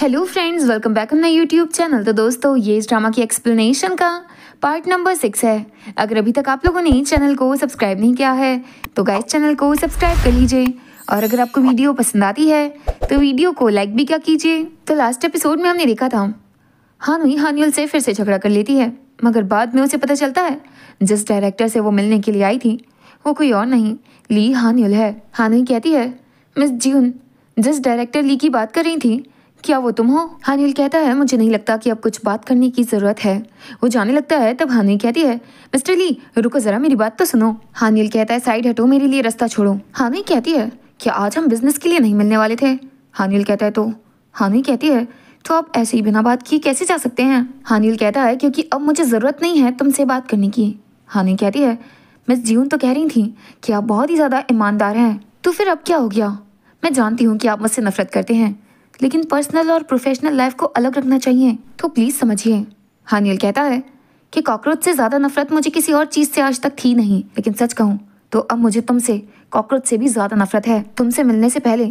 Hello friends welcome back my YouTube channel तो दोस्तों ये इस ड्रामा की एक्सप्लेनेशन का पार्ट नंबर सिक्स है अगर अभी तक आप लोगों ने चैनल को सब्सक्राइब नहीं किया है तो गाइस चैनल को सब्सक्राइब कर लीजिए और अगर आपको वीडियो पसंद आती है तो वीडियो को लाइक भी क्या कीजिए तो लास्ट एपिसोड में हमने देखा था हानुई हानुअल से फिर से झगड़ा कर लेती है मगर बाद में उसे पता चलता है जिस डायरेक्टर से वो मिलने के लिए आई थी वो कोई और नहीं ली हानुअल है हानुई कहती है मिस जीवन जिस डायरेक्टर ली की बात कर रही थी क्या वो तुम हो हानिल कहता है मुझे नहीं लगता कि अब कुछ बात करने की ज़रूरत है वो जाने लगता है तब हानिल कहती है मिस्टर ली रुको ज़रा मेरी बात तो सुनो हानिल कहता है साइड हटो मेरे लिए रास्ता छोड़ो हानिल कहती है क्या आज हम बिजनेस के लिए नहीं मिलने वाले थे हानिल कहता है तो हानिल कहती है तो आप ऐसे ही बिना बात किए कैसे जा सकते हैं हानिल कहता है क्योंकि अब मुझे ज़रूरत नहीं है तुमसे बात करने की हानिल कहती है मिस जीवन तो कह रही थी कि आप बहुत ही ज़्यादा ईमानदार हैं तो फिर अब क्या हो गया मैं जानती हूँ कि आप मुझसे नफरत करते हैं लेकिन पर्सनल और प्रोफेशनल लाइफ को अलग रखना चाहिए तो प्लीज़ समझिए हानियल कहता है कि कॉकरोच से ज़्यादा नफरत मुझे किसी और चीज़ से आज तक थी नहीं लेकिन सच कहूँ तो अब मुझे तुमसे कॉकरोच से भी ज़्यादा नफरत है तुमसे मिलने से पहले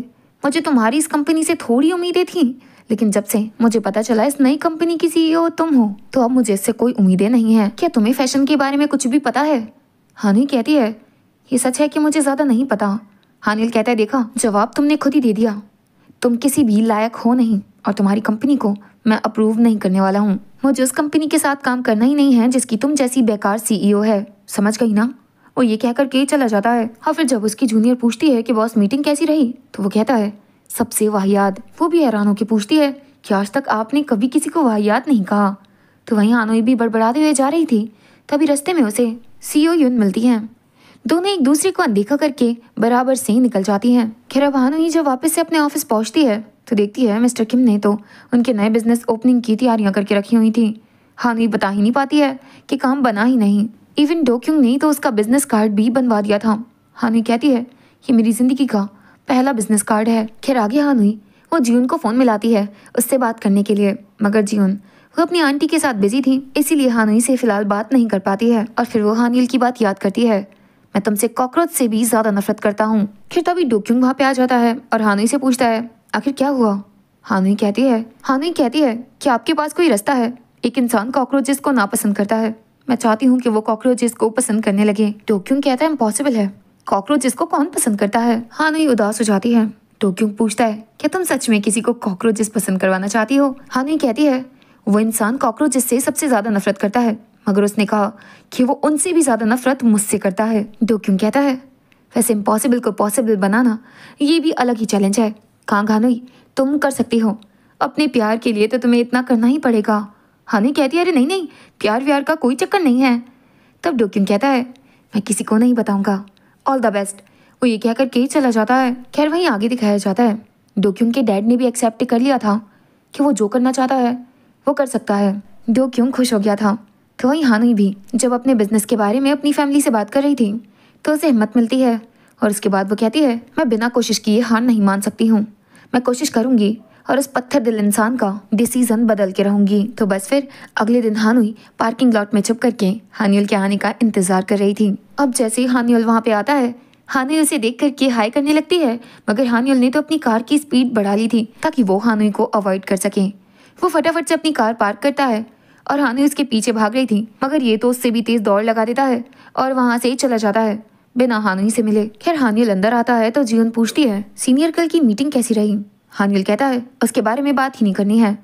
मुझे तुम्हारी इस कंपनी से थोड़ी उम्मीदें थी लेकिन जब से मुझे पता चला इस नई कंपनी की सीईओ तुम हो तो अब मुझे इससे कोई उम्मीदें नहीं है क्या तुम्हें फैशन के बारे में कुछ भी पता है हानि कहती है ये सच है कि मुझे ज़्यादा नहीं पता हानिल कहता है देखा जवाब तुमने खुद ही दे दिया तुम किसी भी लायक हो नहीं और तुम्हारी कंपनी को मैं अप्रूव नहीं करने वाला हूँ मुझे उस कंपनी के साथ काम करना ही नहीं है जिसकी तुम जैसी बेकार सीईओ e है समझ गई ना वो ये कहकर के चला जाता है और फिर जब उसकी जूनियर पूछती है कि बॉस मीटिंग कैसी रही तो वो कहता है सबसे वाहियात वो भी हैरान होकर पूछती है कि आज तक आपने कभी किसी को वाहियात नहीं कहा तो वहीं आनोई भी बड़बड़ाते हुए जा रही थी तभी रस्ते में उसे सीओ e यून मिलती है दोनों एक दूसरे को अनदेखा करके बराबर से ही निकल जाती हैं खैरा भानु जब वापस से अपने ऑफिस पहुंचती है तो देखती है मिस्टर किम ने तो उनके नए बिजनेस ओपनिंग की तैयारियां करके रखी हुई थी हानुई बता ही नहीं पाती है कि काम बना ही नहीं इवन डोक्यूंग ने तो उसका बिजनेस कार्ड भी बनवा दिया था हानुई कहती है ये मेरी जिंदगी का पहला बिजनेस कार्ड है खैर आगे हानु वो जीवन को फ़ोन मिलाती है उससे बात करने के लिए मगर जीवन वो अपनी आंटी के साथ बिजी थी इसीलिए हानुई से फिलहाल बात नहीं कर पाती है और फिर वो हानिल की बात याद करती है मैं तुमसे कॉकरोच से भी ज़्यादा नफरत करता हूँ फिर तभी डोक्यूंग वहाँ पे आ जाता है और हानुई से पूछता है आखिर क्या हुआ हानुई कहती है हानुई कहती है कि आपके पास कोई रास्ता है एक इंसान कॉकरोचेस को नापसंद करता है मैं चाहती हूँ कि वो कॉकरोचेस को पसंद करने लगे डोक्यूंग कहता है इम्पॉसिबल है कॉकरोचेस को कौन पसंद करता है हानुई उदास हो जाती है डोक्यूंग पूछता है क्या तुम सच में किसी को कॉकरोचेस पसंद करवाना चाहती हो हानुई कहती है वो इंसान कॉकरोचेस से सबसे ज़्यादा नफरत करता है मगर उसने कहा कि वो उनसे भी ज़्यादा नफरत मुझसे करता है तो क्यों कहता है वैसे इम्पॉसिबल को पॉसिबल बनाना ये भी अलग ही चैलेंज है कहाँ घानोई तुम कर सकती हो अपने प्यार के लिए तो तुम्हें इतना करना ही पड़ेगा हानि कहती है अरे नहीं नहीं प्यार व्यार का कोई चक्कर नहीं है तब डोक्यून कहता है मैं किसी को नहीं बताऊंगा ऑल द बेस्ट वो ये कहकर के चला जाता है खैर वहीं आगे दिखाया जाता है डोक्यून के डैड ने भी एक्सेप्ट कर लिया था कि वो जो करना चाहता है वो कर सकता है डोक्यून खुश हो गया था तो वहीं हानी भी जब अपने बिजनेस के बारे में अपनी फैमिली से बात कर रही थी तो उसे हिम्मत मिलती है और उसके बाद वो कहती है मैं बिना कोशिश किए हार नहीं मान सकती हूँ मैं कोशिश करूँगी और उस पत्थर दिल इंसान का डिसीजन बदल के रहूंगी तो बस फिर अगले दिन हानुई पार्किंग लॉट में छुप करके हानियल के आने का इंतजार कर रही थी अब जैसे ही हानियल वहाँ पे आता है हानुई उसे देख करके हाई करने लगती है मगर हानियल ने तो अपनी कार की स्पीड बढ़ा ली थी ताकि वो हानुई को अवॉइड कर सके वो फटाफट से अपनी कार पार्क करता है और हानि उसके पीछे भाग रही थी मगर ये तो उससे भी तेज दौड़ लगा देता है और वहाँ से ही चला जाता है बिना हानुल से मिले खैर हानियल अंदर आता है तो जीवन पूछती है सीनियर कल की मीटिंग कैसी रही हानियल कहता है उसके बारे में बात ही नहीं करनी है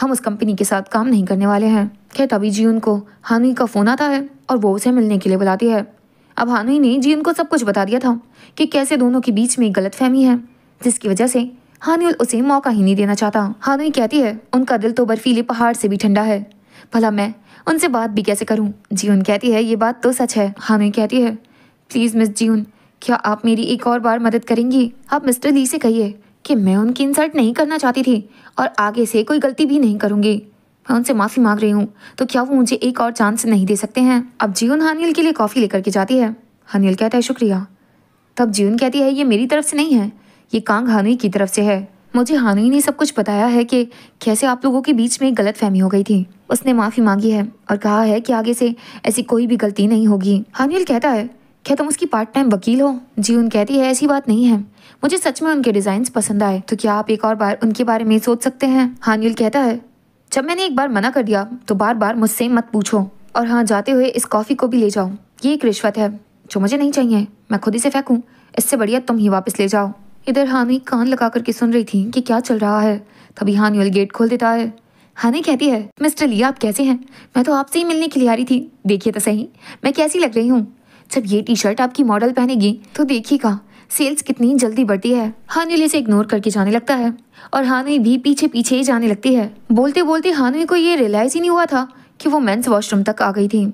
हम उस कंपनी के साथ काम नहीं करने वाले हैं खैर तभी जीवन को हानुई का फ़ोन आता है और वो उसे मिलने के लिए बुलाती है अब हानुई ने जीवन को सब कुछ बता दिया था कि कैसे दोनों के बीच में गलत फहमी है जिसकी वजह से हानियल उसे मौका ही नहीं देना चाहता हानुई कहती है उनका दिल तो बर्फीले पहाड़ से भी ठंडा है भला मैं उनसे बात भी कैसे करूं? जीवन कहती है ये बात तो सच है हामी कहती है प्लीज़ मिस जीवन क्या आप मेरी एक और बार मदद करेंगी आप मिस्टर ली से कहिए कि मैं उनकी इंसल्ट नहीं करना चाहती थी और आगे से कोई गलती भी नहीं करूंगी मैं उनसे माफ़ी मांग रही हूँ तो क्या वो मुझे एक और चांस नहीं दे सकते हैं अब जीवन हानियल के लिए कॉफ़ी लेकर के जाती है हानियल कहता है शुक्रिया तब जीवन कहती है ये मेरी तरफ से नहीं है ये कांग हानी की तरफ से है मुझे हानू ने सब कुछ बताया है कि कैसे आप लोगों के बीच में गलत फहमी हो गई थी उसने माफ़ी मांगी है और कहा है कि आगे से ऐसी कोई भी गलती नहीं होगी हानियल कहता है क्या तुम उसकी पार्ट टाइम वकील हो जी उन कहती है ऐसी बात नहीं है मुझे सच में उनके डिज़ाइन पसंद आए तो क्या आप एक और बार उनके बारे में सोच सकते हैं हानियल कहता है जब मैंने एक बार मना कर दिया तो बार बार मुझसे मत पूछो और हाँ जाते हुए इस कॉफ़ी को भी ले जाओ ये एक रिश्वत है जो मुझे नहीं चाहिए मैं खुद ही से फेंकूँ इससे बढ़िया तुम ही वापस ले जाओ इधर हानि कान लगा करके सुन रही थी कि क्या चल रहा है तभी हानियल गेट खोल देता है हानि कहती है मिस्टर लिया आप कैसे हैं मैं तो आपसे ही मिलने के लिए आ रही थी देखिए तो सही मैं कैसी लग रही हूँ जब ये टी शर्ट आपकी मॉडल पहनेगी तो देखिएगा सेल्स कितनी जल्दी बढ़ती है हानुल इसे इग्नोर करके जाने लगता है और हानि भी पीछे पीछे ही जाने लगती है बोलते बोलते हानि को ये रियलाइज ही नहीं हुआ था कि वो मेंस वॉशरूम तक आ गई थी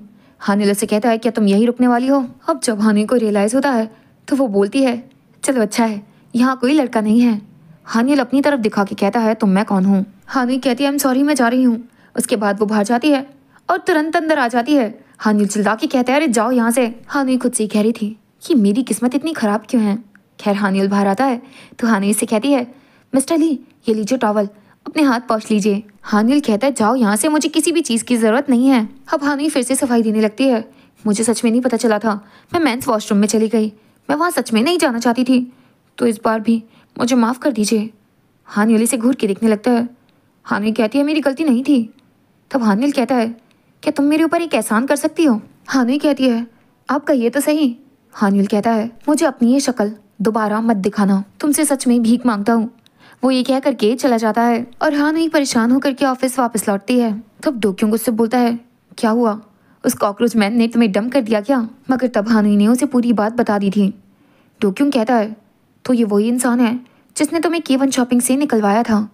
हानुल से कहता है क्या तुम यही रुकने वाली हो अब जब हानि को रियलाइज होता है तो वो बोलती है चलो अच्छा है यहाँ कोई लड़का नहीं है हानियल अपनी तरफ दिखा के कहता है तुम मैं कौन हूँ हानिल कहती है एम सॉरी मैं जा रही हूँ उसके बाद वो बाहर जाती है और तुरंत अंदर आ जाती है हानिल चिल्ला के कहते हैं अरे जाओ यहाँ से हानिल खुद से कह रही थी कि मेरी किस्मत इतनी ख़राब क्यों है खैर हानियल बाहर आता है तो हानिल से कहती है मिस्टर ली ये लीजिए टॉवल अपने हाथ पहुँच लीजिए हानिल कहता है जाओ यहाँ से मुझे किसी भी चीज़ की ज़रूरत नहीं है अब हानिल फिर से सफाई देने लगती है मुझे सच में नहीं पता चला था मैं मेंस वॉशरूम में चली गई मैं वहाँ सच में नहीं जाना चाहती थी तो इस बार भी मुझे माफ़ कर दीजिए हानियल से घूर के देखने लगता है हानियल कहती है मेरी गलती नहीं थी तब हानियल कहता है क्या तुम मेरे ऊपर एक एहसान कर सकती हो हानियल कहती है आप कहिए तो सही हानियल कहता है मुझे अपनी ये शक्ल दोबारा मत दिखाना तुमसे सच में भीख मांगता हूँ वो ये कह करके चला जाता है और हानियल परेशान होकर के ऑफिस वापस लौटती है तब डोक्यों गुस्से बोलता है क्या हुआ उस कॉकरोच मैन ने तुम्हें डम कर दिया क्या मगर तब हानुई ने उसे पूरी बात बता दी थी डोक्यों कहता है तो ये वही इंसान है जिसने तुम्हें के वन शॉपिंग से निकलवाया था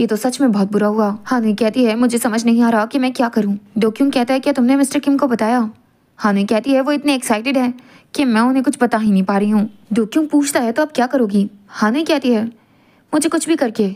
ये तो सच में बहुत बुरा हुआ हानि कहती है मुझे समझ नहीं आ रहा कि मैं क्या करूं। डोक्यूम कहता है क्या तुमने मिस्टर किम को बताया हानि कहती है वो इतने एक्साइटेड है कि मैं उन्हें कुछ बता ही नहीं पा रही हूँ डोक्यूम पूछता है तो अब क्या करोगी हानि कहती है मुझे कुछ भी करके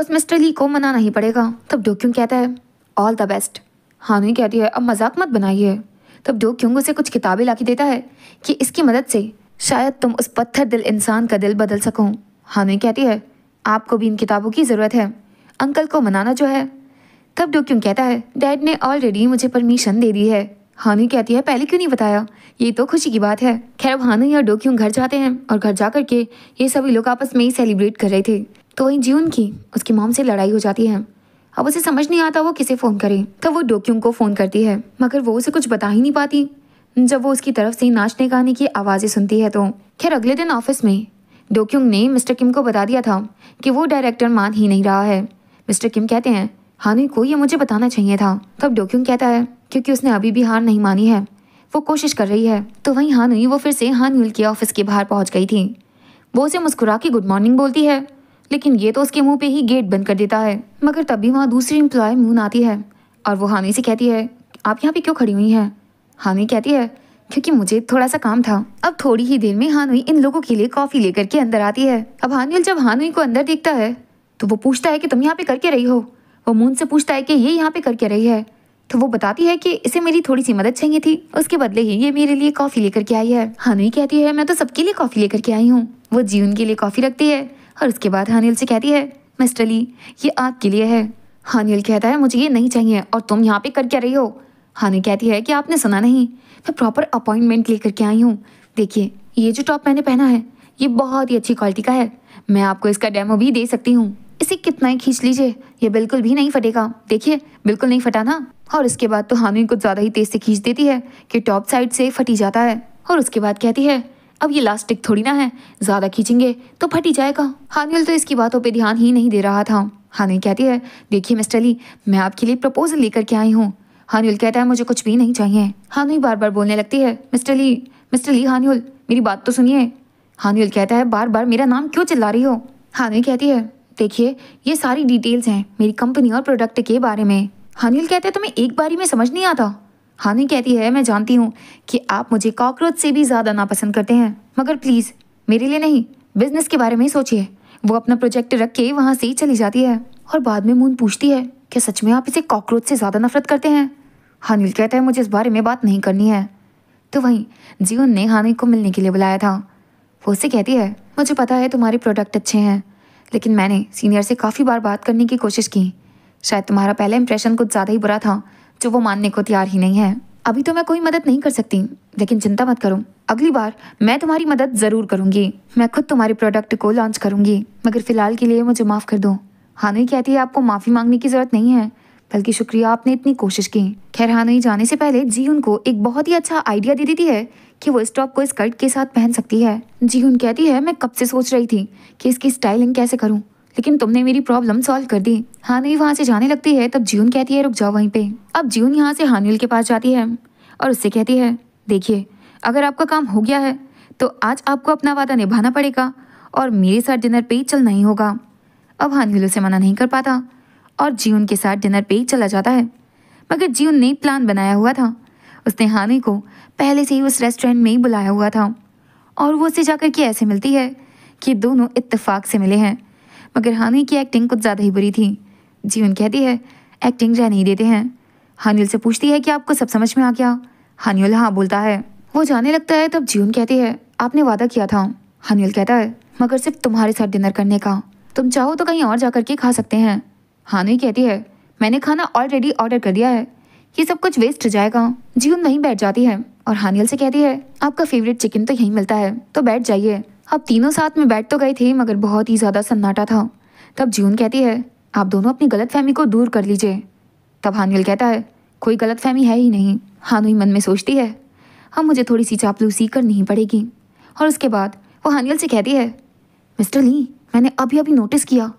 उस मिस्टर ली को मनाना ही पड़ेगा तब डोक्यूम कहता है ऑल द बेस्ट हानि कहती है अब मजाक मत बनाइए तब डोक्यूंग उसे कुछ किताबें ला देता है कि इसकी मदद से शायद तुम उस पत्थर दिल इंसान का दिल बदल सको हानि कहती है आपको भी इन किताबों की ज़रूरत है अंकल को मनाना जो है तब क्यों कहता है डैड ने ऑलरेडी मुझे परमिशन दे दी है हानु कहती है पहले क्यों नहीं बताया ये तो खुशी की बात है खैर अब हानू और डोक्यूम घर जाते हैं और घर जा करके ये सभी लोग आपस में ही सेलिब्रेट कर रहे थे तो वहीं जीवन की उसकी मोम से लड़ाई हो जाती है अब उसे समझ नहीं आता वो किसे फ़ोन करे तब वो डोक्यूम को फ़ोन करती है मगर वो उसे कुछ बता ही नहीं पाती जब वो उसकी तरफ से नाचने गाने की आवाज़ें सुनती है तो खैर अगले दिन ऑफिस में डोक्यूंग ने मिस्टर किम को बता दिया था कि वो डायरेक्टर मान ही नहीं रहा है मिस्टर किम कहते हैं हानि को ये मुझे बताना चाहिए था तब डोक्यूंग कहता है क्योंकि उसने अभी भी हार नहीं मानी है वो कोशिश कर रही है तो वहीं हानुई वो फिर से हानिल के ऑफिस के बाहर पहुंच गई थी वो उसे मुस्कुरा के गुड मॉर्निंग बोलती है लेकिन ये तो उसके मुंह पे ही गेट बंद कर देता है मगर तभी वहाँ दूसरी इम्प्लॉय मून आती है और वो हानि से कहती है आप यहाँ पे क्यों खड़ी हुई हैं हानुई कहती है क्योंकि मुझे थोड़ा सा काम था अब थोड़ी ही देर में हानुई इन लोगों के लिए कॉफ़ी लेकर के अंदर आती है अब हानुल जब हानुई को अंदर देखता है तो वो पूछता है कि तुम यहाँ पे करके रही हो वो मून से पूछता है कि ये यहाँ पे करके रही है तो वो बताती है कि इसे मेरी थोड़ी सी मदद चाहिए थी उसके बदले ही ये मेरे लिए कॉफ़ी लेकर के आई है हानुई कहती है मैं तो सबके लिए कॉफ़ी लेकर के आई हूँ वो जीवन के लिए कॉफ़ी रखती है और उसके बाद हानिल से कहती है मिस्टर ली ये आपके लिए है हानिल कहता है मुझे ये नहीं चाहिए और तुम यहाँ पे कर क्या रही हो हानि कहती है कि आपने सुना नहीं मैं प्रॉपर अपॉइंटमेंट लेकर के आई हूँ देखिए ये जो टॉप मैंने पहना है ये बहुत ही अच्छी क्वालिटी का है मैं आपको इसका डेमो भी दे सकती हूँ इसे कितना ही खींच लीजिए ये बिल्कुल भी नहीं फटेगा देखिए बिल्कुल नहीं फटा ना और इसके बाद तो हानि कुछ ज़्यादा ही तेज़ से खींच देती है कि टॉप साइड से फटी जाता है और उसके बाद कहती है अब ये लास्टिक थोड़ी ना है ज़्यादा खींचेंगे तो फटी जाएगा हानिल तो इसकी बातों पे ध्यान ही नहीं दे रहा था हानि कहती है देखिए मिस्टर ली मैं आपके लिए प्रपोजल लेकर के आई हूँ हानियुल कहता है मुझे कुछ भी नहीं चाहिए हानुई बार बार बोलने लगती है मिस्टर ली मिस्टर ली हानियुल मेरी बात तो सुनिए हानियुल कहता है बार बार मेरा नाम क्यों चिल्ला रही हो हानुई कहती है देखिए ये सारी डिटेल्स हैं मेरी कंपनी और प्रोडक्ट के बारे में हानियुल कहता है तुम्हें एक बारी में समझ नहीं आता हानि कहती है मैं जानती हूँ कि आप मुझे कॉकरोच से भी ज़्यादा नापसंद करते हैं मगर प्लीज़ मेरे लिए नहीं बिजनेस के बारे में ही सोचिए वो अपना प्रोजेक्ट रख के वहाँ से ही चली जाती है और बाद में मून पूछती है क्या सच में आप इसे कॉकरोच से ज़्यादा नफरत करते हैं हानिल कहता है मुझे इस बारे में बात नहीं करनी है तो वहीं जीवन ने हानिल को मिलने के लिए बुलाया था वो उससे कहती है मुझे पता है तुम्हारे प्रोडक्ट अच्छे हैं लेकिन मैंने सीनियर से काफ़ी बार बात करने की कोशिश की शायद तुम्हारा पहला इंप्रेशन कुछ ज़्यादा ही बुरा था जो वो मानने को तैयार ही नहीं है अभी तो मैं कोई मदद नहीं कर सकती लेकिन चिंता मत करो अगली बार मैं तुम्हारी मदद ज़रूर करूंगी मैं खुद तुम्हारे प्रोडक्ट को लॉन्च करूंगी मगर फ़िलहाल के लिए मुझे माफ़ कर दो हानि कहती है आपको माफ़ी मांगने की ज़रूरत नहीं है बल्कि शुक्रिया आपने इतनी कोशिश की खैर हानोई जाने से पहले जी उनको एक बहुत ही अच्छा आइडिया दे देती है कि वो इस टॉप को स्कर्ट के साथ पहन सकती है जी उन कहती है मैं कब से सोच रही थी कि इसकी स्टाइलिंग कैसे करूँ लेकिन तुमने मेरी प्रॉब्लम सॉल्व कर दी हानुल वहाँ से जाने लगती है तब जीवन कहती है रुक जाओ वहीं पे अब जीवन यहाँ से हानिल के पास जाती है और उससे कहती है देखिए अगर आपका काम हो गया है तो आज आपको अपना वादा निभाना पड़ेगा और मेरे साथ डिनर पे ही होगा अब हानिल उसे मना नहीं कर पाता और जीवन के साथ डिनर पे ही चला जाता है मगर जीवन ने प्लान बनाया हुआ था उसने हानि को पहले से ही उस रेस्टोरेंट में ही बुलाया हुआ था और वो उसे जाकर के ऐसे मिलती है कि दोनों इत्तेफाक से मिले हैं मगर हानि की एक्टिंग कुछ ज़्यादा ही बुरी थी जीवन कहती है एक्टिंग रह नहीं देते हैं हानिल से पूछती है कि आपको सब समझ में आ गया हानियल हाँ बोलता है वो जाने लगता है तब जीवन कहती है आपने वादा किया था हानियल कहता है मगर सिर्फ तुम्हारे साथ डिनर करने का तुम चाहो तो कहीं और जाकर के खा सकते हैं हानवी कहती है मैंने खाना ऑलरेडी ऑर्डर कर दिया है ये सब कुछ वेस्ट हो जाएगा जी नहीं बैठ जाती है और हानियल से कहती है आपका फेवरेट चिकन तो यहीं मिलता है तो बैठ जाइए अब तीनों साथ में बैठ तो गए थे मगर बहुत ही ज़्यादा सन्नाटा था तब जीवन कहती है आप दोनों अपनी गलत फहमी को दूर कर लीजिए तब हानियल कहता है कोई गलत फहमी है ही नहीं हानुई मन में सोचती है अब मुझे थोड़ी सी चापलूसी करनी पड़ेगी और उसके बाद वो हानियल से कहती है मिस्टर ली मैंने अभी अभी नोटिस किया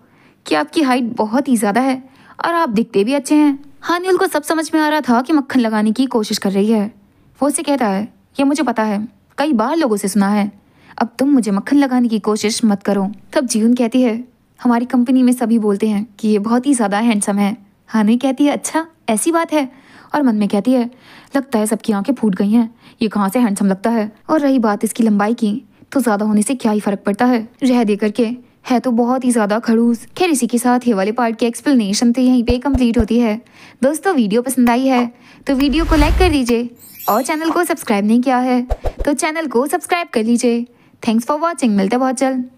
कि आपकी हाइट बहुत ही ज़्यादा है और आप दिखते भी अच्छे हैं हानियल को सब समझ में आ रहा था कि मक्खन लगाने की कोशिश कर रही है वो उसे कहता है ये मुझे पता है कई बार लोगों से सुना है अब तुम मुझे मक्खन लगाने की कोशिश मत करो तब जीवन कहती है हमारी कंपनी में सभी बोलते हैं कि ये बहुत ही ज़्यादा हैंडसम है हानि कहती है अच्छा ऐसी बात है और मन में कहती है लगता है सबकी आंखें फूट गई हैं ये कहाँ से हैंडसम लगता है और रही बात इसकी लंबाई की तो ज़्यादा होने से क्या ही फ़र्क पड़ता है रह दे करके है तो बहुत ही ज़्यादा खड़ूस खैर इसी के साथ ये वाले पार्ट की एक्सप्लेनेशन तो यहीं पे कंप्लीट होती है दोस्तों वीडियो पसंद आई है तो वीडियो को लाइक कर दीजिए और चैनल को सब्सक्राइब नहीं किया है तो चैनल को सब्सक्राइब कर लीजिए थैंक्स फॉर वॉचिंग मिलते बहुत जल्द